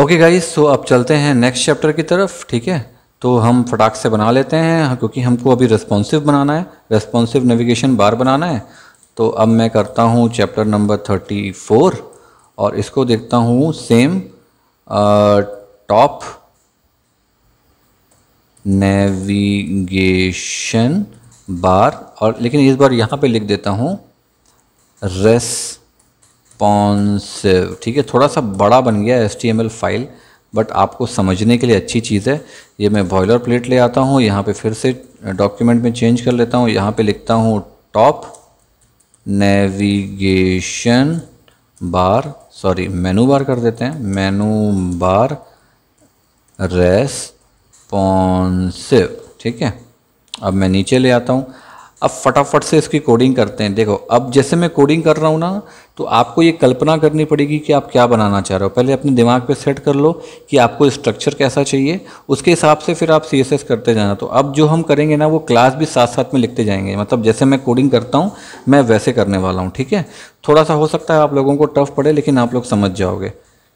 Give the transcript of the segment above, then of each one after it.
Okay guys so अब चलते हैं नेक्स्ट चैप्टर की तरफ ठीक है तो हम फटाक से बना लेते हैं हाँ, क्योंकि हमको अभी रेस्पॉन्सिव बनाना है रेस्पॉन्सिव नेविगेशन बार बनाना है तो अब मैं करता हूँ चैप्टर नंबर थर्टी फोर और इसको देखता हूँ सेम टॉप नेविगेशन बार और लेकिन इस बार यहाँ पे लिख देता हूँ रेस रिस्पॉन्सिव ठीक है थोड़ा सा बड़ा बन गया एस फाइल बट आपको समझने के लिए अच्छी चीज़ है ये मैं बॉयलर प्लेट ले आता हूँ यहाँ पे फिर से डॉक्यूमेंट में चेंज कर लेता हूँ यहाँ पे लिखता हूँ top navigation bar sorry menu bar कर देते हैं मेनू बार रेस्पॉन्सिव ठीक है अब मैं नीचे ले आता हूँ अब फटाफट से इसकी कोडिंग करते हैं देखो अब जैसे मैं कोडिंग कर रहा हूँ ना तो आपको ये कल्पना करनी पड़ेगी कि आप क्या बनाना चाह रहे हो पहले अपने दिमाग पे सेट कर लो कि आपको स्ट्रक्चर कैसा चाहिए उसके हिसाब से फिर आप सी करते जाना तो अब जो हम करेंगे ना वो क्लास भी साथ साथ में लिखते जाएंगे मतलब जैसे मैं कोडिंग करता हूँ मैं वैसे करने वाला हूँ ठीक है थोड़ा सा हो सकता है आप लोगों को टफ पड़े लेकिन आप लोग समझ जाओगे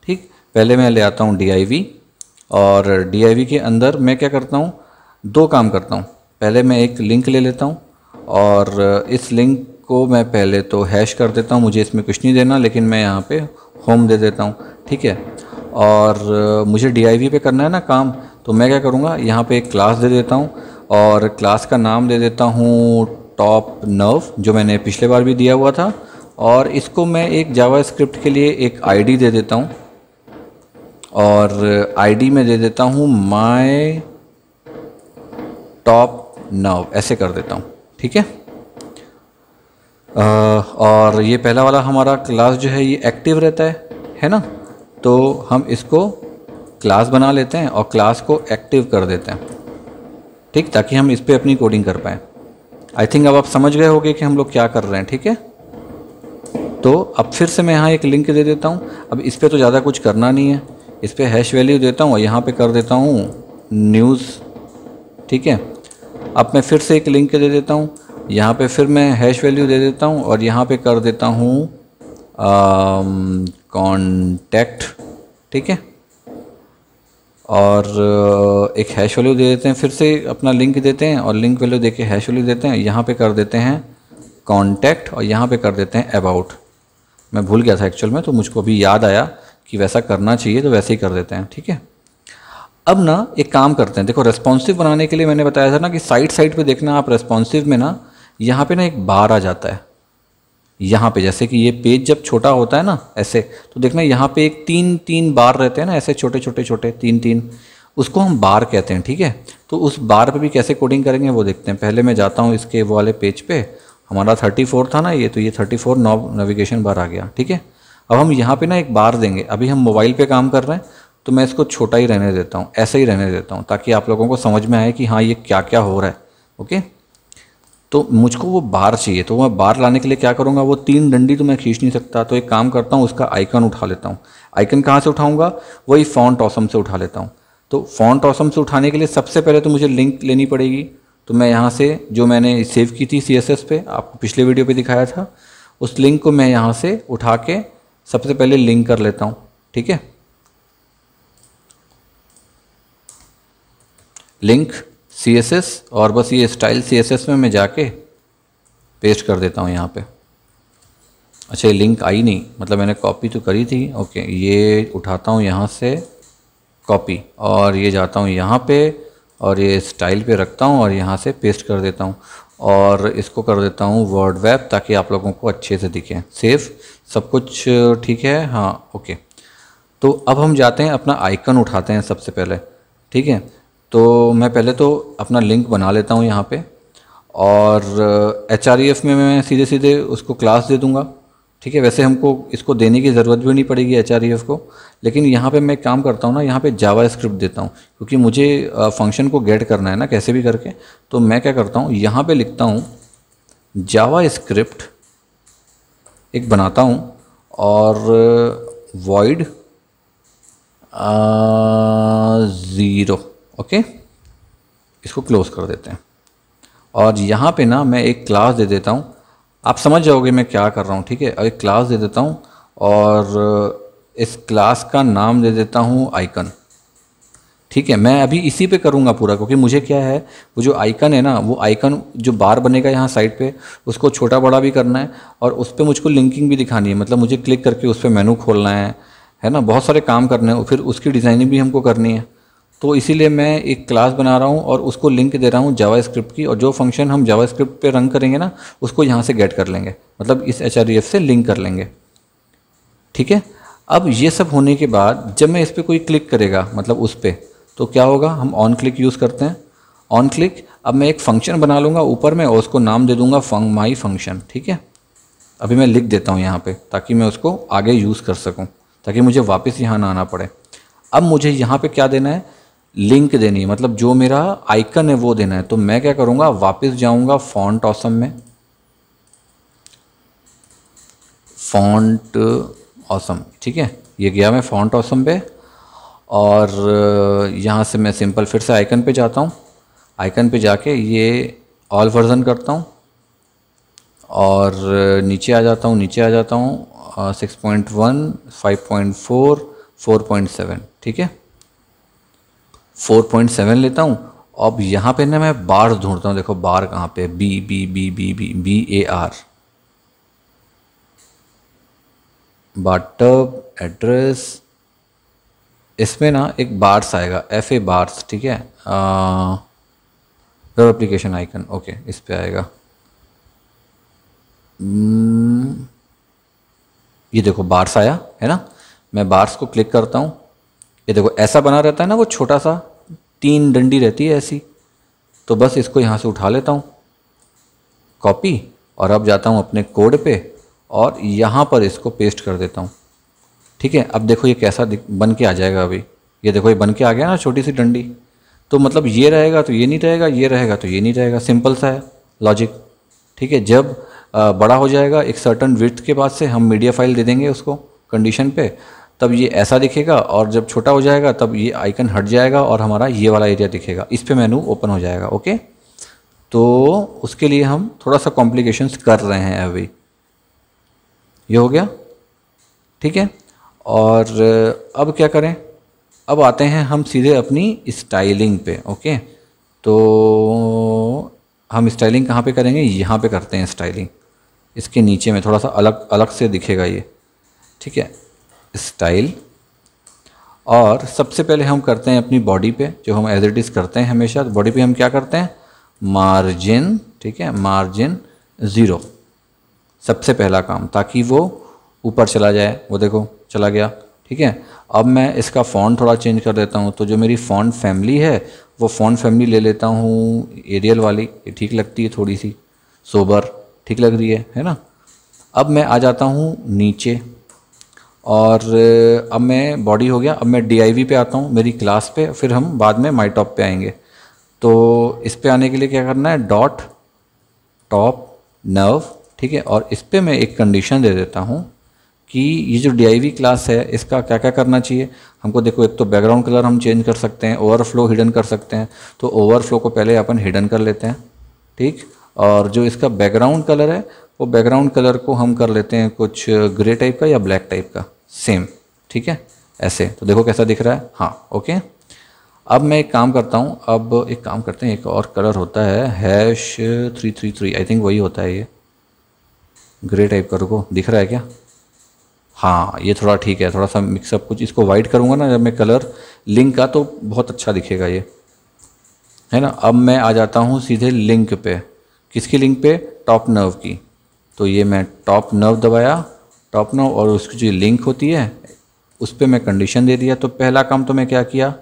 ठीक पहले मैं ले आता हूँ डी और डी के अंदर मैं क्या करता हूँ दो काम करता हूँ पहले मैं एक लिंक ले लेता हूँ और इस लिंक को मैं पहले तो हैश कर देता हूँ मुझे इसमें कुछ नहीं देना लेकिन मैं यहाँ पे होम दे देता हूँ ठीक है और मुझे डी पे करना है ना काम तो मैं क्या करूँगा यहाँ पे एक क्लास दे देता हूँ और क्लास का नाम दे देता हूँ टॉप नर्व जो मैंने पिछले बार भी दिया हुआ था और इसको मैं एक जावा स्क्रिप्ट के लिए एक आई दे देता हूँ और आई में दे देता हूँ माई टॉप नव ऐसे कर देता हूँ ठीक है और ये पहला वाला हमारा क्लास जो है ये एक्टिव रहता है है ना तो हम इसको क्लास बना लेते हैं और क्लास को एक्टिव कर देते हैं ठीक ताकि हम इस पर अपनी कोडिंग कर पाएँ आई थिंक अब आप समझ गए होंगे कि हम लोग क्या कर रहे हैं ठीक है तो अब फिर से मैं यहाँ एक लिंक दे देता हूँ अब इस पर तो ज़्यादा कुछ करना नहीं है इस पर हैश वैल्यू देता हूँ और यहाँ पर कर देता हूँ न्यूज़ ठीक है अब मैं फिर से एक लिंक दे देता हूँ यहाँ पे फिर मैं हैश वैल्यू दे देता हूँ और यहाँ पे कर देता हूँ कॉन्टैक्ट um, ठीक है और uh, एक हैश वैल्यू दे देते हैं फिर से अपना लिंक देते हैं और लिंक वैल्यू दे के हैश वैल्यू देते हैं यहाँ पे कर देते हैं कॉन्टैक्ट और यहाँ पे कर देते हैं अबाउट मैं भूल गया था एक्चुअल में तो मुझको अभी याद आया कि वैसा करना चाहिए तो वैसे ही कर देते हैं ठीक है अब ना एक काम करते हैं देखो रेस्पॉन्सिव बनाने के लिए मैंने बताया था ना कि साइड साइड पे देखना आप रेस्पॉन्सिव में ना यहाँ पे ना एक बार आ जाता है यहाँ पे जैसे कि ये पेज जब छोटा होता है ना ऐसे तो देखना यहाँ पे एक तीन तीन बार रहते हैं ना ऐसे छोटे छोटे छोटे तीन तीन उसको हम बार कहते हैं ठीक है तो उस बार पे भी कैसे कोडिंग करेंगे वो देखते हैं पहले मैं जाता हूँ इसके वो वाले पेज पे हमारा थर्टी फोर था ना ये तो ये थर्टी फोर नेविगेशन बार आ गया ठीक है अब हम यहाँ पे ना एक बार देंगे अभी हम मोबाइल पे काम कर रहे हैं तो मैं इसको छोटा ही रहने देता हूँ ऐसे ही रहने देता हूँ ताकि आप लोगों को समझ में आए कि हाँ ये क्या क्या हो रहा है ओके तो मुझको वो बार चाहिए तो मैं बार लाने के लिए क्या करूँगा वो तीन डंडी तो मैं खींच नहीं सकता तो एक काम करता हूँ उसका आइकन उठा लेता हूँ आइकन कहाँ से उठाऊँगा वही फॉन्ट ऑसम से उठा लेता हूँ तो फॉन्ट ऑसम से उठाने के लिए सबसे पहले तो मुझे लिंक लेनी पड़ेगी तो मैं यहाँ से जो मैंने सेव की थी सी पे आपको पिछले वीडियो पे दिखाया था उस लिंक को मैं यहाँ से उठा के सबसे पहले लिंक कर लेता हूँ ठीक है लिंक सी और बस ये स्टाइल सी में मैं जाके पेस्ट कर देता हूँ यहाँ पे अच्छा ये लिंक आई नहीं मतलब मैंने कॉपी तो करी थी ओके ये उठाता हूँ यहाँ से कॉपी और ये जाता हूँ यहाँ पे और ये स्टाइल पे रखता हूँ और यहाँ से पेस्ट कर देता हूँ और इसको कर देता हूँ वर्ड वेब ताकि आप लोगों को अच्छे से दिखे सेफ़ सब कुछ ठीक है हाँ ओके तो अब हम जाते हैं अपना आइकन उठाते हैं सबसे पहले ठीक है तो मैं पहले तो अपना लिंक बना लेता हूँ यहाँ पे और एच e में मैं सीधे सीधे उसको क्लास दे दूँगा ठीक है वैसे हमको इसको देने की ज़रूरत भी नहीं पड़ेगी एच e को लेकिन यहाँ पे मैं काम करता हूँ ना यहाँ पे जावा स्क्रिप्ट देता हूँ क्योंकि मुझे फंक्शन को गेट करना है ना कैसे भी करके तो मैं क्या करता हूँ यहाँ पे लिखता हूँ जावा स्क्रिप्ट एक बनाता हूँ और वॉइड ज़ीरो ओके इसको क्लोज कर देते हैं और यहाँ पे ना मैं एक क्लास दे देता हूँ आप समझ जाओगे मैं क्या कर रहा हूँ ठीक है और एक क्लास दे देता हूँ और इस क्लास का नाम दे देता हूँ आइकन ठीक है मैं अभी इसी पे करूँगा पूरा क्योंकि मुझे क्या है वो जो आइकन है ना वो आइकन जो बार बनेगा यहाँ साइड पे उसको छोटा बड़ा भी करना है और उस पर मुझको लिंकिंग भी दिखानी है मतलब मुझे क्लिक करके उस पर मेनू खोलना है है ना बहुत सारे काम करने हैं फिर उसकी डिज़ाइनिंग भी हमको करनी है तो इसीलिए मैं एक क्लास बना रहा हूँ और उसको लिंक दे रहा हूँ जावा स्क्रिप्ट की और जो फंक्शन हम जावा स्क्रिप्ट पर रन करेंगे ना उसको यहाँ से गेट कर लेंगे मतलब इस एच से लिंक कर लेंगे ठीक है अब ये सब होने के बाद जब मैं इस पर कोई क्लिक करेगा मतलब उस पर तो क्या होगा हम ऑन क्लिक यूज़ करते हैं ऑन क्लिक अब मैं एक फंक्शन बना लूँगा ऊपर में और उसको नाम दे दूँगा फंग माई फंक्शन ठीक है अभी मैं लिख देता हूँ यहाँ पे ताकि मैं उसको आगे यूज़ कर सकूँ ताकि मुझे वापस यहाँ ना आना पड़े अब मुझे यहाँ पे क्या देना है लिंक देनी है मतलब जो मेरा आइकन है वो देना है तो मैं क्या करूँगा वापस जाऊँगा फॉन्ट ऑसम में फॉन्ट ऑसम ठीक है ये गया मैं फॉन्ट ऑसम पे और यहाँ से मैं सिंपल फिर से आइकन पे जाता हूँ आइकन पे जाके ये ऑल वर्जन करता हूँ और नीचे आ जाता हूँ नीचे आ जाता हूँ six point one five point four four point seven ठीक है फोर पॉइंट सेवन लेता हूँ अब यहाँ पे ना मैं बार ढूंढता हूँ देखो बार कहाँ पे B B B B B B A R बाटअप एड्रेस इसमें ना एक बार्स आएगा एफ ए बार्स ठीक है वेब एप्लीकेशन आइकन ओके इस पर आएगा hmm, ये देखो बार्स आया है ना मैं बार्स को क्लिक करता हूँ ये देखो ऐसा बना रहता है ना वो छोटा सा तीन डंडी रहती है ऐसी तो बस इसको यहाँ से उठा लेता हूँ कॉपी और अब जाता हूँ अपने कोड पे और यहाँ पर इसको पेस्ट कर देता हूँ ठीक है अब देखो ये कैसा बन के आ जाएगा अभी ये देखो ये बन के आ गया ना छोटी सी डंडी तो मतलब ये रहेगा तो ये नहीं रहेगा ये रहेगा तो ये नहीं रहेगा सिंपल सा है लॉजिक ठीक है जब बड़ा हो जाएगा एक सर्टन विथ के बाद से हम मीडिया फाइल दे देंगे उसको कंडीशन पे तब ये ऐसा दिखेगा और जब छोटा हो जाएगा तब ये आइकन हट जाएगा और हमारा ये वाला एरिया दिखेगा इस पर मेनू ओपन हो जाएगा ओके तो उसके लिए हम थोड़ा सा कॉम्प्लिकेशंस कर रहे हैं अभी ये हो गया ठीक है और अब क्या करें अब आते हैं हम सीधे अपनी स्टाइलिंग पे ओके तो हम स्टाइलिंग कहाँ पे करेंगे यहाँ पे करते हैं स्टाइलिंग इसके नीचे में थोड़ा सा अलग अलग से दिखेगा ये ठीक है स्टाइल और सबसे पहले हम करते हैं अपनी बॉडी पे जो हम एज इट इज़ करते हैं हमेशा बॉडी तो पे हम क्या करते हैं मार्जिन ठीक है मार्जिन ज़ीरो सबसे पहला काम ताकि वो ऊपर चला जाए वो देखो चला गया ठीक है अब मैं इसका फ़ॉन्ट थोड़ा चेंज कर देता हूँ तो जो मेरी फ़ॉन्ट फैमिली है वो फ़ॉन्ट फैमिली ले लेता हूँ एरियल वाली ये ठीक लगती है थोड़ी सी सोबर ठीक लग रही है है ना अब मैं आ जाता हूँ नीचे और अब मैं बॉडी हो गया अब मैं डी पे आता हूँ मेरी क्लास पे फिर हम बाद में माई टॉप पे आएंगे तो इस पर आने के लिए क्या करना है डॉट टॉप नर्व ठीक है और इस पर मैं एक कंडीशन दे देता हूँ कि ये जो डी क्लास है इसका क्या क्या करना चाहिए हमको देखो एक तो बैकग्राउंड कलर हम चेंज कर सकते हैं ओवरफ्लो हिडन कर सकते हैं तो ओवरफ्लो को पहले अपन हिडन कर लेते हैं ठीक और जो इसका बैकग्राउंड कलर है वो बैकग्राउंड कलर को हम कर लेते हैं कुछ ग्रे टाइप का या ब्लैक टाइप का सेम ठीक है ऐसे तो देखो कैसा दिख रहा है हाँ ओके अब मैं एक काम करता हूँ अब एक काम करते हैं एक और कलर होता है hash three three three I think वही होता है ये ग्रे टाइप का रुको दिख रहा है क्या हाँ ये थोड़ा ठीक है थोड़ा सा मिक्सअप कुछ इसको वाइट करूँगा ना जब मैं कलर लिंक का तो बहुत अच्छा दिखेगा ये है ना अब मैं आ जाता हूँ सीधे लिंक पे किसकी लिंक पे टॉप नर्व की तो ये मैं टॉप नर्व दबाया टॉप नो और उसकी जो लिंक होती है उस पर मैं कंडीशन दे दिया तो पहला काम तो मैं क्या किया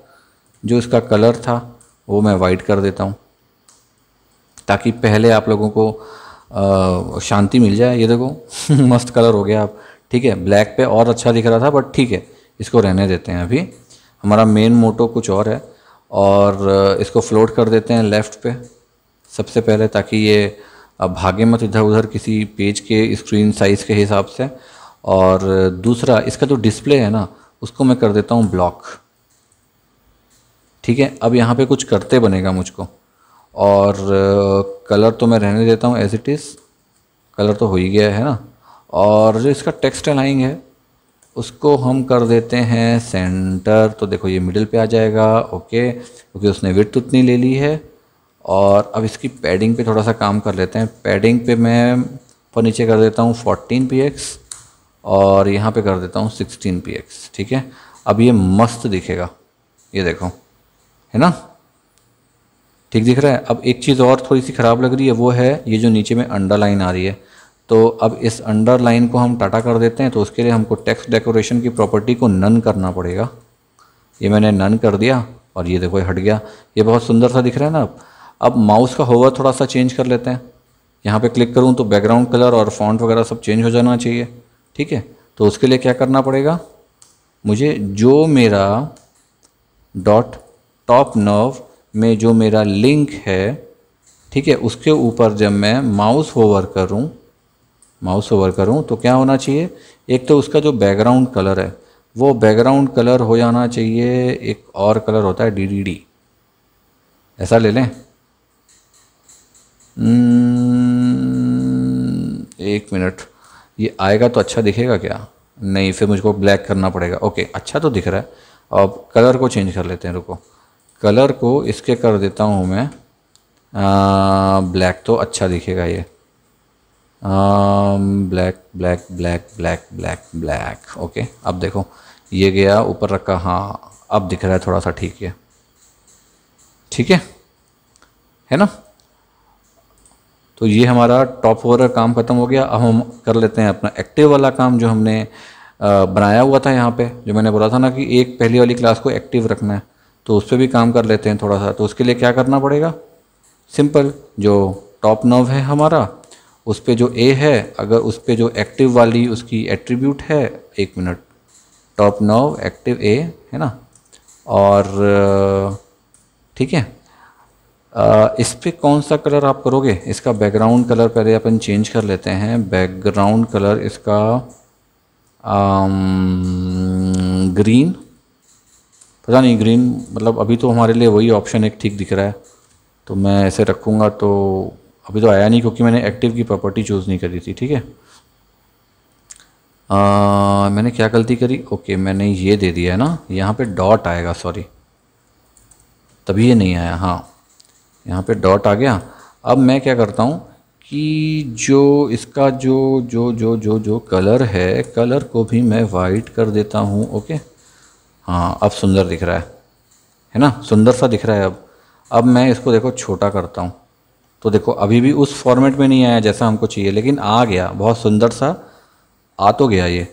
जो इसका कलर था वो मैं वाइट कर देता हूँ ताकि पहले आप लोगों को शांति मिल जाए ये देखो मस्त कलर हो गया आप ठीक है ब्लैक पे और अच्छा दिख रहा था बट ठीक है इसको रहने देते हैं अभी हमारा मेन मोटो कुछ और है और इसको फ्लोट कर देते हैं लेफ़्ट पे सबसे पहले ताकि ये भागे मत इधर उधर किसी पेज के स्क्रीन साइज़ के हिसाब से और दूसरा इसका जो डिस्प्ले है ना उसको मैं कर देता हूँ ब्लॉक ठीक है अब यहाँ पे कुछ करते बनेगा मुझको और कलर तो मैं रहने देता हूँ एज इट इज़ कलर तो हो ही गया है ना और जो इसका टेक्स्ट अलाइंग है उसको हम कर देते हैं सेंटर तो देखो ये मिडिल पे आ जाएगा ओके क्योंकि उसने विथ उतनी ले ली है और अब इसकी पैडिंग पे थोड़ा सा काम कर लेते हैं पैडिंग पे मैं फर्नीचर कर देता हूँ फोर्टीन पी एक्स और यहाँ पे कर देता हूँ सिक्सटीन पी एक्स ठीक है अब ये मस्त दिखेगा ये देखो है ना ठीक दिख रहा है अब एक चीज़ और थोड़ी सी ख़राब लग रही है वो है ये जो नीचे में अंडर लाइन आ रही है तो अब इस अंडर लाइन को हम टाटा कर देते हैं तो उसके लिए हमको टेक्स्ट डेकोरेशन की प्रॉपर्टी को नन करना पड़ेगा ये मैंने नन कर दिया और ये देखो ये हट गया ये बहुत सुंदर सा दिख रहा है ना अब अब माउस का होवर थोड़ा सा चेंज कर लेते हैं यहाँ पे क्लिक करूँ तो बैकग्राउंड कलर और फॉन्ट वगैरह सब चेंज हो जाना चाहिए ठीक है तो उसके लिए क्या करना पड़ेगा मुझे जो मेरा डॉट टॉप नर्व में जो मेरा लिंक है ठीक है उसके ऊपर जब मैं माउस होवर करूं माउस होवर करूं तो क्या होना चाहिए एक तो उसका जो बैकग्राउंड कलर है वो बैकग्राउंड कलर हो जाना चाहिए एक और कलर होता है डीडीडी ऐसा ले लें hmm, एक मिनट ये आएगा तो अच्छा दिखेगा क्या नहीं फिर मुझको ब्लैक करना पड़ेगा ओके अच्छा तो दिख रहा है अब कलर को चेंज कर लेते हैं रुको कलर को इसके कर देता हूँ मैं आ, ब्लैक तो अच्छा दिखेगा ये आ, black black black black black black okay अब देखो ये गया ऊपर रखा हाँ अब दिख रहा है थोड़ा सा ठीक है ठीक है है ना तो ये हमारा टॉप ओवर का काम ख़त्म हो गया अब हम कर लेते हैं अपना एक्टिव वाला काम जो हमने बनाया हुआ था यहाँ पे जो मैंने बोला था ना कि एक पहली वाली क्लास को एक्टिव रखना है तो उस पर भी काम कर लेते हैं थोड़ा सा तो उसके लिए क्या करना पड़ेगा सिंपल जो टॉप नव है हमारा उस पर जो ए है अगर उस पर जो एक्टिव वाली उसकी एट्रीब्यूट है एक मिनट टॉप नव एक्टिव ए है ना और ठीक है इस पर कौन सा कलर आप करोगे इसका बैकग्राउंड कलर पहले अपन चेंज कर लेते हैं बैकग्राउंड कलर इसका आम, ग्रीन पता नहीं ग्रीन मतलब अभी तो हमारे लिए वही ऑप्शन एक ठीक दिख रहा है तो मैं ऐसे रखूँगा तो अभी तो आया नहीं क्योंकि मैंने एक्टिव की प्रॉपर्टी चूज़ नहीं करी थी ठीक है मैंने क्या गलती करी ओके मैंने ये दे दिया है ना यहाँ पे डॉट आएगा सॉरी तभी ये नहीं आया हाँ यहाँ पे डॉट आ गया अब मैं क्या करता हूँ कि जो इसका जो जो जो जो जो कलर है कलर को भी मैं वाइट कर देता हूँ ओके हाँ अब सुंदर दिख रहा है है ना सुंदर सा दिख रहा है अब अब मैं इसको देखो छोटा करता हूँ तो देखो अभी भी उस फॉर्मेट में नहीं आया जैसा हमको चाहिए लेकिन आ गया बहुत सुंदर सा आ तो गया ये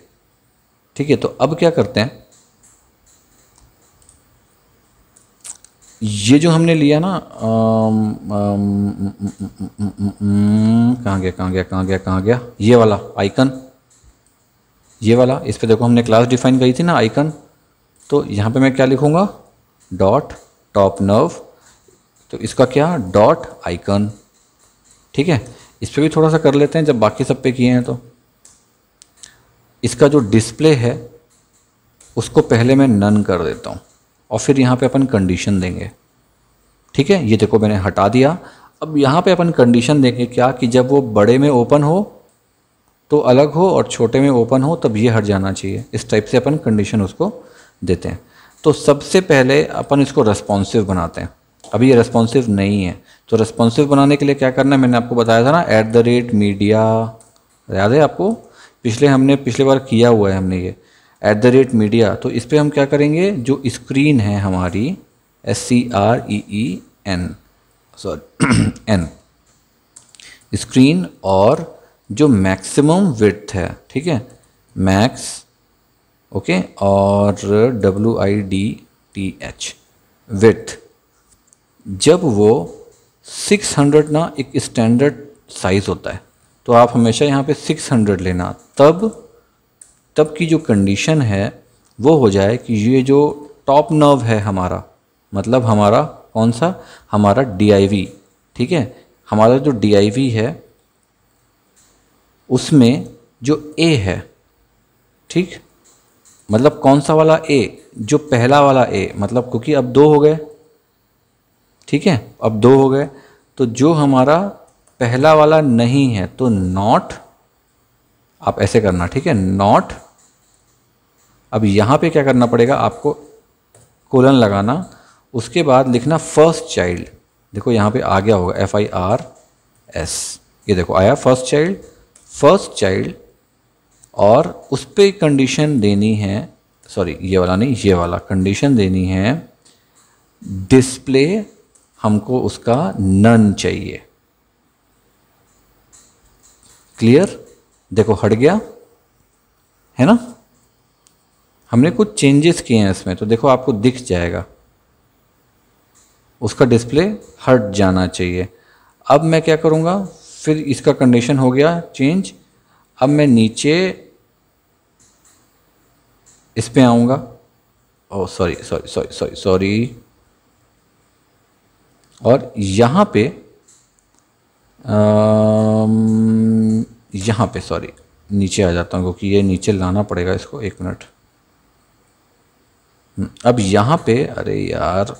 ठीक है तो अब क्या करते हैं ये जो हमने लिया ना कहाँ गया कहाँ गया कहाँ गया कहाँ गया ये वाला आइकन ये वाला इस पे देखो हमने क्लास डिफाइन करी थी ना आइकन तो यहाँ पे मैं क्या लिखूँगा डॉट टॉप नर्व तो इसका क्या डॉट आइकन ठीक है इस पर भी थोड़ा सा कर लेते हैं जब बाकी सब पे किए हैं तो इसका जो डिस्प्ले है उसको पहले मैं नन कर देता हूँ और फिर यहाँ पे अपन कंडीशन देंगे ठीक है ये देखो मैंने हटा दिया अब यहाँ पे अपन कंडीशन देंगे क्या कि जब वो बड़े में ओपन हो तो अलग हो और छोटे में ओपन हो तब ये हट जाना चाहिए इस टाइप से अपन कंडीशन उसको देते हैं तो सबसे पहले अपन इसको रेस्पॉन्सिव बनाते हैं अभी ये रेस्पॉन्सिव नहीं है तो रेस्पॉन्सिव बनाने के लिए क्या करना है मैंने आपको बताया था ना ऐट द रेट मीडिया याद है आपको पिछले हमने पिछले बार किया हुआ है हमने ये एट द रेट मीडिया तो इस पर हम क्या करेंगे जो स्क्रीन है हमारी S C R E E N sorry N screen और जो मैक्सिमम विथ है ठीक है मैक्स ओके और W I D T H width जब वो 600 ना एक स्टैंडर्ड साइज़ होता है तो आप हमेशा यहाँ पे 600 लेना तब तब की जो कंडीशन है वो हो जाए कि ये जो टॉप नर्व है हमारा मतलब हमारा कौन सा हमारा डी ठीक है हमारा जो डी है उसमें जो ए है ठीक मतलब कौन सा वाला ए जो पहला वाला ए मतलब क्योंकि अब दो हो गए ठीक है अब दो हो गए तो जो हमारा पहला वाला नहीं है तो नॉट आप ऐसे करना ठीक है नॉट अब यहाँ पे क्या करना पड़ेगा आपको कोलन लगाना उसके बाद लिखना फर्स्ट चाइल्ड देखो यहाँ पे आ गया होगा एफ आई आर एस ये देखो आया फर्स्ट चाइल्ड फर्स्ट चाइल्ड और उस पर कंडीशन देनी है सॉरी ये वाला नहीं ये वाला कंडीशन देनी है डिस्प्ले हमको उसका नन चाहिए क्लियर देखो हट गया है ना हमने कुछ चेंजेस किए हैं इसमें तो देखो आपको दिख जाएगा उसका डिस्प्ले हट जाना चाहिए अब मैं क्या करूँगा फिर इसका कंडीशन हो गया चेंज अब मैं नीचे इस पर आऊँगा ओ sorry sorry sorry sorry sorry और यहाँ पे यहाँ पे सॉरी नीचे आ जाता हूँ क्योंकि ये नीचे लाना पड़ेगा इसको एक मिनट अब यहां पे अरे यार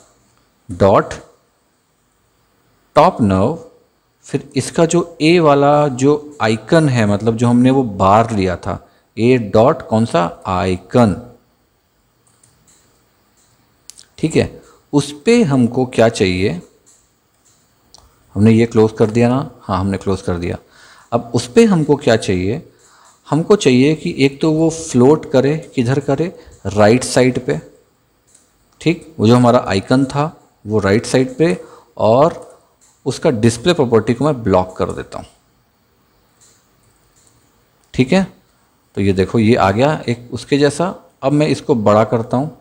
डॉट टॉप नर्व फिर इसका जो ए वाला जो आइकन है मतलब जो हमने वो बार लिया था ए डॉट कौन सा आइकन ठीक है उस पर हमको क्या चाहिए हमने ये क्लोज कर दिया ना हाँ हमने क्लोज कर दिया अब उस पर हमको क्या चाहिए हमको चाहिए कि एक तो वो फ्लोट करे किधर करे राइट साइड पे ठीक वो जो हमारा आइकन था वो राइट साइड पे और उसका डिस्प्ले प्रॉपर्टी को मैं ब्लॉक कर देता हूँ ठीक है तो ये देखो ये आ गया एक उसके जैसा अब मैं इसको बड़ा करता हूँ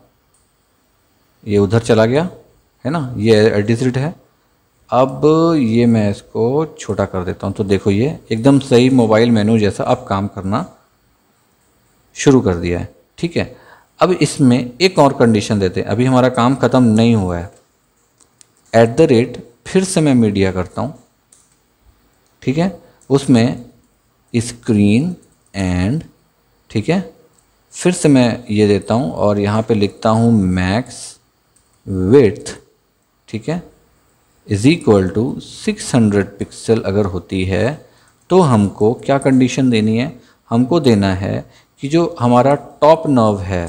ये उधर चला गया है ना ये एडिसिड है अब ये मैं इसको छोटा कर देता हूँ तो देखो ये एकदम सही मोबाइल मेनू जैसा अब काम करना शुरू कर दिया है ठीक है अब इसमें एक और कंडीशन देते हैं अभी हमारा काम ख़त्म नहीं हुआ है एट द रेट फिर से मैं मीडिया करता हूँ ठीक है उसमें स्क्रीन एंड ठीक है फिर से मैं ये देता हूँ और यहाँ पे लिखता हूँ मैक्स विथ ठीक है इज़ इक्वल टू 600 पिक्सल अगर होती है तो हमको क्या कंडीशन देनी है हमको देना है कि जो हमारा टॉप नर्व है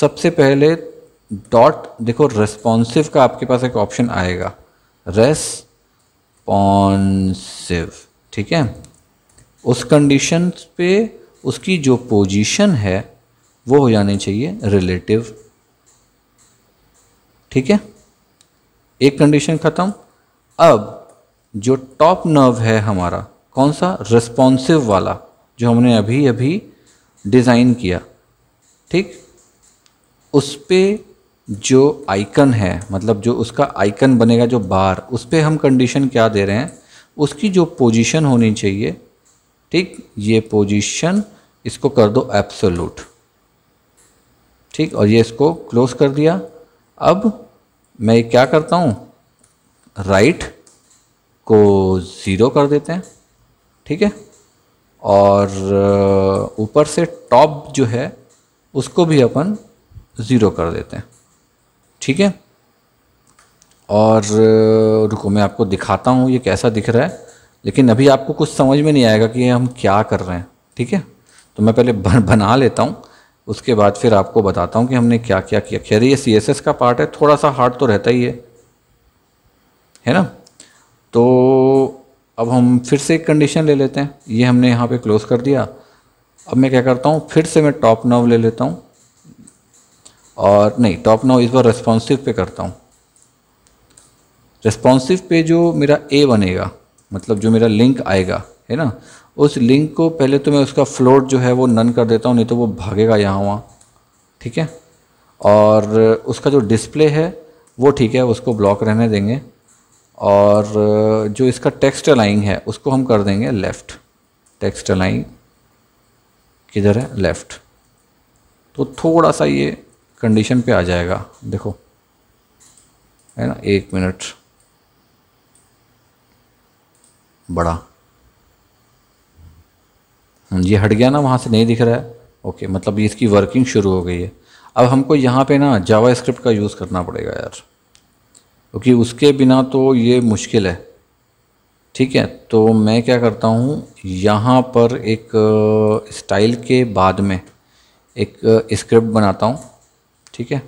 सबसे पहले डॉट देखो रेस्पॉन्सिव का आपके पास एक ऑप्शन आएगा रेस्पॉन्सिव ठीक है उस कंडीशन पे उसकी जो पोजीशन है वो हो जानी चाहिए रिलेटिव ठीक है एक कंडीशन ख़त्म अब जो टॉप नर्व है हमारा कौन सा रिस्पॉन्सिव वाला जो हमने अभी अभी डिज़ाइन किया ठीक उस पर जो आइकन है मतलब जो उसका आइकन बनेगा जो बार उस पर हम कंडीशन क्या दे रहे हैं उसकी जो पोजीशन होनी चाहिए ठीक ये पोजीशन इसको कर दो एप्सोलूट ठीक और ये इसको क्लोज कर दिया अब मैं क्या करता हूँ राइट को ज़ीरो कर देते हैं ठीक है और ऊपर से टॉप जो है उसको भी अपन ज़ीरो कर देते हैं ठीक है और रुको मैं आपको दिखाता हूँ ये कैसा दिख रहा है लेकिन अभी आपको कुछ समझ में नहीं आएगा कि हम क्या कर रहे हैं ठीक है तो मैं पहले बना लेता हूँ उसके बाद फिर आपको बताता हूँ कि हमने क्या क्या किया खैर ये सी एस एस का पार्ट है थोड़ा सा हार्ड तो रहता ही है है ना तो अब हम फिर से एक कंडीशन ले लेते हैं ये हमने यहाँ पे क्लोज़ कर दिया अब मैं क्या करता हूँ फिर से मैं टॉप नर्व ले लेता हूँ और नहीं टॉप नाउ इस बार रेस्पॉन्सिव पे करता हूँ रेस्पॉन्सिव पे जो मेरा ए बनेगा मतलब जो मेरा लिंक आएगा है ना उस लिंक को पहले तो मैं उसका फ्लोट जो है वो नन कर देता हूँ नहीं तो वो भागेगा यहाँ वहाँ ठीक है और उसका जो डिस्प्ले है वो ठीक है उसको ब्लॉक रहने देंगे और जो इसका टेक्स्ट अलाइंग है उसको हम कर देंगे लेफ़्ट टेक्स्ट अलाइंग किधर है लेफ़्ट तो थोड़ा सा ये कंडीशन पे आ जाएगा देखो है ना एक मिनट बड़ा ये हाँ हट गया ना वहाँ से नहीं दिख रहा है ओके मतलब ये इसकी वर्किंग शुरू हो गई है अब हमको यहाँ पे ना जावा स्क्रिप्ट का यूज़ करना पड़ेगा यार क्योंकि उसके बिना तो ये मुश्किल है ठीक है तो मैं क्या करता हूँ यहाँ पर एक स्टाइल के बाद में एक स्क्रिप्ट बनाता हूँ ठीक है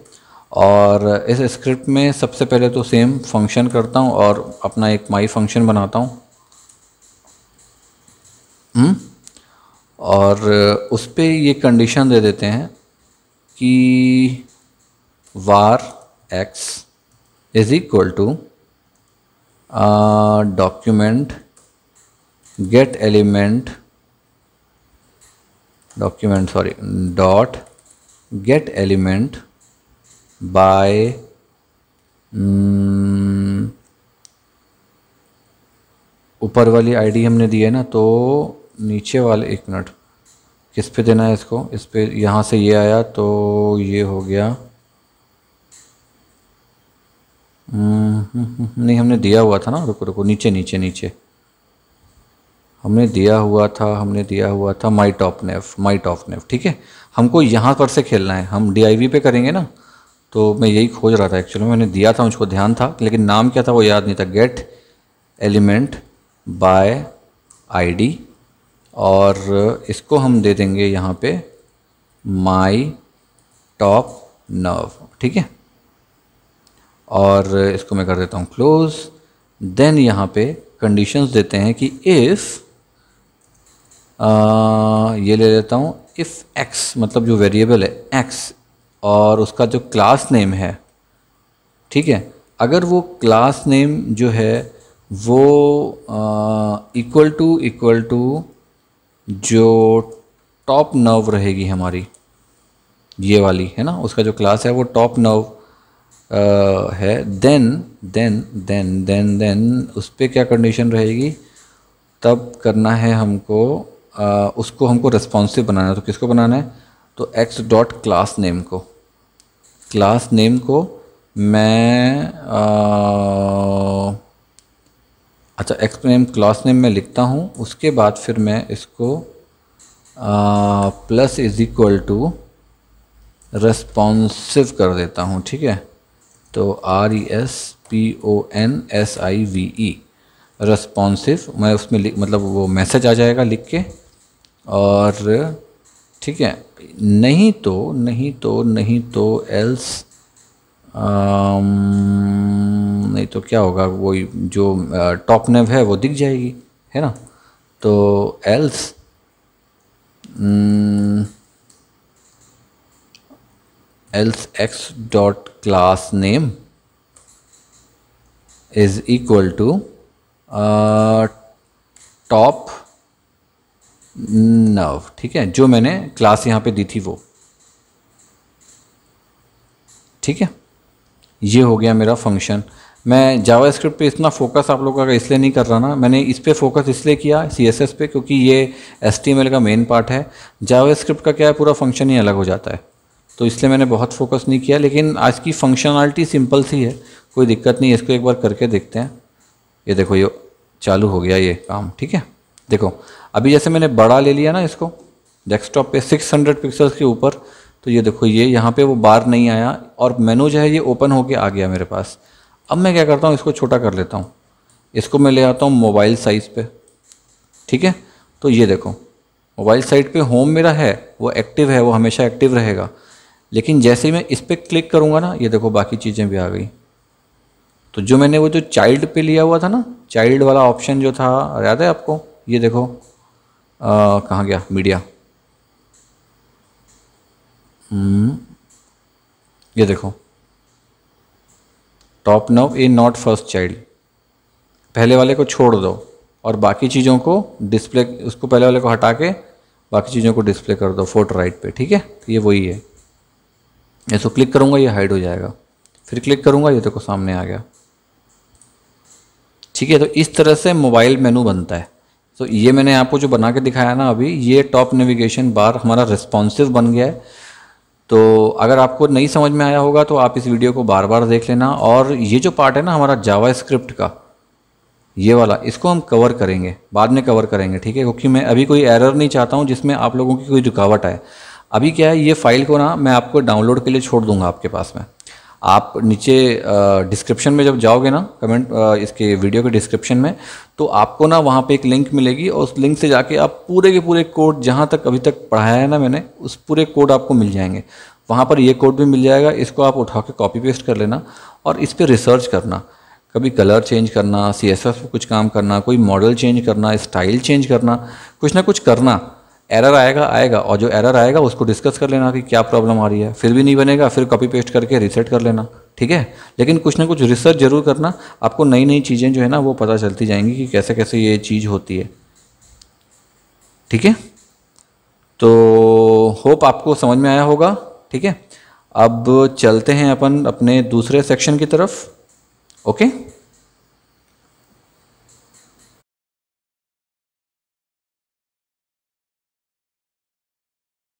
और इस स्क्रिप्ट में सबसे पहले तो सेम फंक्शन करता हूँ और अपना एक माई फंक्शन बनाता हूँ हम्म? और उस पर ये कंडीशन दे देते हैं कि var x is equal to document get element document sorry dot get element by mm, ऊपर वाली आईडी हमने दी है ना तो नीचे वाले एक मिनट किस पे देना है इसको इस पे यहाँ से ये आया तो ये हो गया हम्म, नहीं हमने दिया हुआ था ना रुको रुको नीचे नीचे नीचे हमने दिया हुआ था हमने दिया हुआ था माई टॉप नेफ माई टॉप नेफ ठीक है हमको यहाँ पर से खेलना है हम डी पे करेंगे ना तो मैं यही खोज रहा था एक्चुअली मैंने दिया था मुझको ध्यान था लेकिन नाम क्या था वो याद नहीं था गेट एलिमेंट बाय आईडी और इसको हम दे देंगे यहाँ पे माई टॉप नर्व ठीक है और इसको मैं कर देता हूँ क्लोज देन यहाँ पे कंडीशंस देते हैं कि इफ़ ये ले लेता हूँ इफ़ एक्स मतलब जो वेरिएबल है एक्स और उसका जो क्लास नेम है ठीक है अगर वो क्लास नेम जो है वो इक्वल टू इक्वल टू जो टॉप नर्व रहेगी हमारी ये वाली है ना उसका जो क्लास है वो टॉप नर्व है then then then then then उस पर क्या कंडीशन रहेगी तब करना है हमको आ, उसको हमको रिस्पॉन्सिव बनाना है तो किसको बनाना है तो एक्स डॉट क्लास नेम को क्लास नेम को मैं आ, अच्छा एक्स नेम क्लास नेम में लिखता हूँ उसके बाद फिर मैं इसको आ, plus is equal to responsive कर देता हूँ ठीक है तो R E S P O N S I V E responsive मैं उसमें मतलब वो मैसेज आ जाएगा लिख के और ठीक है नहीं तो नहीं तो नहीं तो एल्स um, नहीं तो क्या होगा वो जो टॉप uh, नेव है वो दिख जाएगी है ना तो else else x dot class name is equal to top nav ठीक है जो मैंने क्लास यहाँ पे दी थी वो ठीक है ये हो गया मेरा फंक्शन मैं जावास्क्रिप्ट स्क्रिप्ट पर इतना फोकस आप लोगों का इसलिए नहीं कर रहा ना मैंने इस पर फोकस इसलिए किया सी एस एस पे क्योंकि ये एस टी एम एल का मेन पार्ट है जावास्क्रिप्ट स्क्रिप्ट का क्या है पूरा फंक्शन ही अलग हो जाता है तो इसलिए मैंने बहुत फोकस नहीं किया लेकिन आज की फंक्शनलिटी सिंपल सी है कोई दिक्कत नहीं इसको एक बार करके देखते हैं ये देखो ये चालू हो गया ये काम ठीक है देखो अभी जैसे मैंने बड़ा ले लिया ना इसको डेस्कटॉप पे 600 पिक्सल्स के ऊपर तो ये देखो ये यहाँ पे वो बार नहीं आया और मेनू जो है ये ओपन होके आ गया मेरे पास अब मैं क्या करता हूँ इसको छोटा कर लेता हूँ इसको मैं ले आता हूँ मोबाइल साइज़ पे ठीक है तो ये देखो मोबाइल साइट पे होम मेरा है वो एक्टिव है वो हमेशा एक्टिव रहेगा लेकिन जैसे ही मैं इस पर क्लिक करूँगा ना ये देखो बाकी चीज़ें भी आ गई तो जो मैंने वो जो चाइल्ड पे लिया हुआ था ना चाइल्ड वाला ऑप्शन जो था याद है आपको ये देखो कहाँ गया मीडिया हम्म। ये देखो टॉप नव ए नॉट फर्स्ट चाइल्ड पहले वाले को छोड़ दो और बाकी चीज़ों को डिस्प्ले उसको पहले वाले को हटा के बाकी चीज़ों को डिस्प्ले कर दो फोटो राइट पे ठीक है ये वही है इसको क्लिक करूँगा ये हाइड हो जाएगा फिर क्लिक करूँगा ये देखो सामने आ गया ठीक है तो इस तरह से मोबाइल मेनू बनता है तो ये मैंने आपको जो बना के दिखाया ना अभी ये टॉप नेविगेशन बार हमारा रिस्पॉन्सिव बन गया है तो अगर आपको नहीं समझ में आया होगा तो आप इस वीडियो को बार बार देख लेना और ये जो पार्ट है ना हमारा जावा स्क्रिप्ट का ये वाला इसको हम कवर करेंगे बाद में कवर करेंगे ठीक है क्योंकि मैं अभी कोई एरर नहीं चाहता हूँ जिसमें आप लोगों की कोई रुकावट आए अभी क्या है ये फ़ाइल को ना मैं आपको डाउनलोड के लिए छोड़ दूंगा आपके पास में आप नीचे डिस्क्रिप्शन में जब जाओगे ना कमेंट इसके वीडियो के डिस्क्रिप्शन में तो आपको ना वहाँ पे एक लिंक मिलेगी और उस लिंक से जाके आप पूरे के पूरे कोड जहाँ तक अभी तक पढ़ाया है ना मैंने उस पूरे कोड आपको मिल जाएंगे वहाँ पर ये कोड भी मिल जाएगा इसको आप उठा के कॉपी पेस्ट कर लेना और इस पर रिसर्च करना कभी कलर चेंज करना सी एस एफ कुछ काम करना कोई मॉडल चेंज करना स्टाइल चेंज करना कुछ ना कुछ करना एरर आएगा आएगा और जो एरर आएगा उसको डिस्कस कर लेना कि क्या प्रॉब्लम आ रही है फिर भी नहीं बनेगा फिर कॉपी पेस्ट करके रिसेट कर लेना ठीक है लेकिन कुछ ना कुछ रिसर्च जरूर करना आपको नई नई चीज़ें जो है ना वो पता चलती जाएंगी कि कैसे कैसे ये चीज़ होती है ठीक है तो होप आपको समझ में आया होगा ठीक है अब चलते हैं अपन अपने दूसरे सेक्शन की तरफ ओके